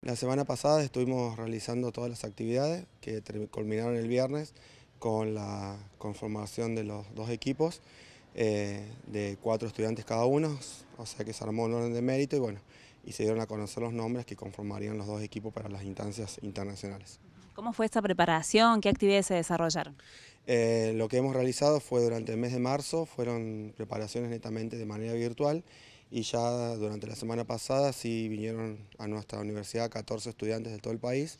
La semana pasada estuvimos realizando todas las actividades que culminaron el viernes con la conformación de los dos equipos eh, de cuatro estudiantes cada uno, o sea que se armó un orden de mérito y bueno, y se dieron a conocer los nombres que conformarían los dos equipos para las instancias internacionales. ¿Cómo fue esta preparación? ¿Qué actividades se desarrollaron? Eh, lo que hemos realizado fue durante el mes de marzo, fueron preparaciones netamente de manera virtual y ya durante la semana pasada sí vinieron a nuestra universidad 14 estudiantes de todo el país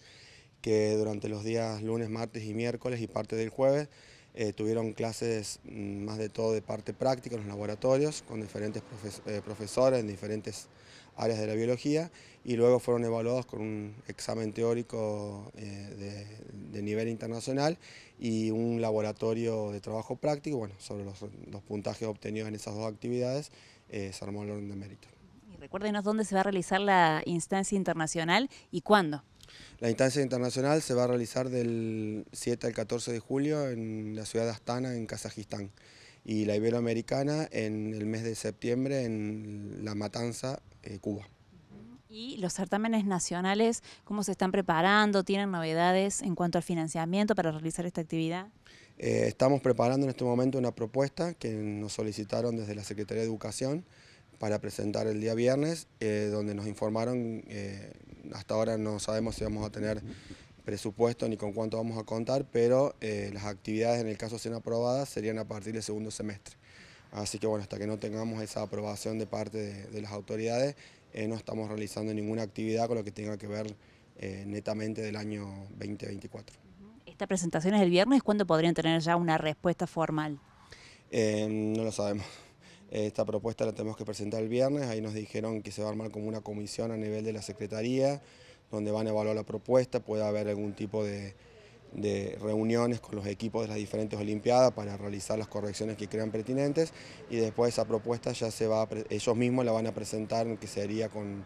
que durante los días lunes, martes y miércoles y parte del jueves eh, tuvieron clases mm, más de todo de parte práctica en los laboratorios con diferentes eh, profesores en diferentes áreas de la biología y luego fueron evaluados con un examen teórico eh, de, nivel internacional y un laboratorio de trabajo práctico, bueno, sobre los, los puntajes obtenidos en esas dos actividades eh, se armó de mérito. Y recuérdenos dónde se va a realizar la instancia internacional y cuándo. La instancia internacional se va a realizar del 7 al 14 de julio en la ciudad de Astana, en Kazajistán, y la iberoamericana en el mes de septiembre en La Matanza, eh, Cuba. ¿Y los certámenes nacionales, cómo se están preparando? ¿Tienen novedades en cuanto al financiamiento para realizar esta actividad? Eh, estamos preparando en este momento una propuesta que nos solicitaron desde la Secretaría de Educación para presentar el día viernes, eh, donde nos informaron, eh, hasta ahora no sabemos si vamos a tener presupuesto ni con cuánto vamos a contar, pero las actividades en el caso sean aprobadas serían a partir del segundo semestre. Así que bueno, hasta que no tengamos esa aprobación de parte de, de las autoridades, no estamos realizando ninguna actividad con lo que tenga que ver netamente del año 2024 esta presentación es el viernes, ¿cuándo podrían tener ya una respuesta formal? Em, no lo sabemos. Esta propuesta la tenemos que presentar el viernes, ahí nos dijeron que se va a armar como una comisión a nivel de la Secretaría, donde van a evaluar la propuesta, puede haber algún tipo de, reuniones con los equipos de las diferentes Olimpiadas para realizar las correcciones que crean pertinentes y después esa propuesta ya se va, ellos mismos la van a presentar, que sería con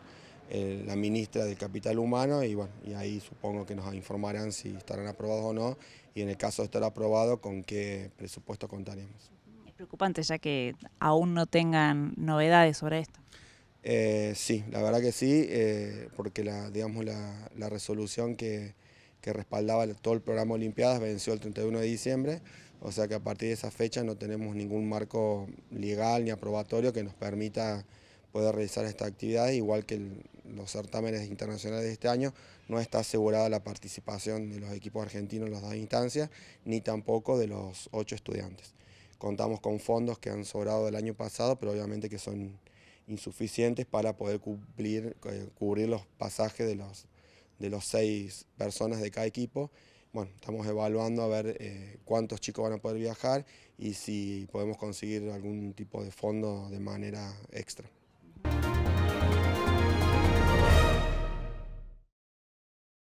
eh, la ministra del Capital Humano y y ahí supongo que nos informarán si estarán aprobados o no y en el caso de estar aprobado con qué presupuesto contaremos. Es preocupante ya que aún no tengan novedades sobre esto. Eh, sí, la verdad que sí, eh, porque la, digamos, la, resolución que, que respaldaba todo el programa Olimpiadas venció el 31 de diciembre, o sea que a partir de esa fecha no tenemos ningún marco legal ni aprobatorio que nos permita poder realizar esta actividad, igual que los certámenes internacionales de este año, no está asegurada la participación de los equipos argentinos en las dos instancias, ni tampoco de los ocho estudiantes. Contamos con fondos que han sobrado del año pasado, pero obviamente que son insuficientes para poder cumplir, eh, cubrir los pasajes de los, de los seis personas de cada equipo. Bueno, estamos evaluando a ver eh, cuántos chicos van a poder viajar y si podemos conseguir algún tipo de fondo de manera extra.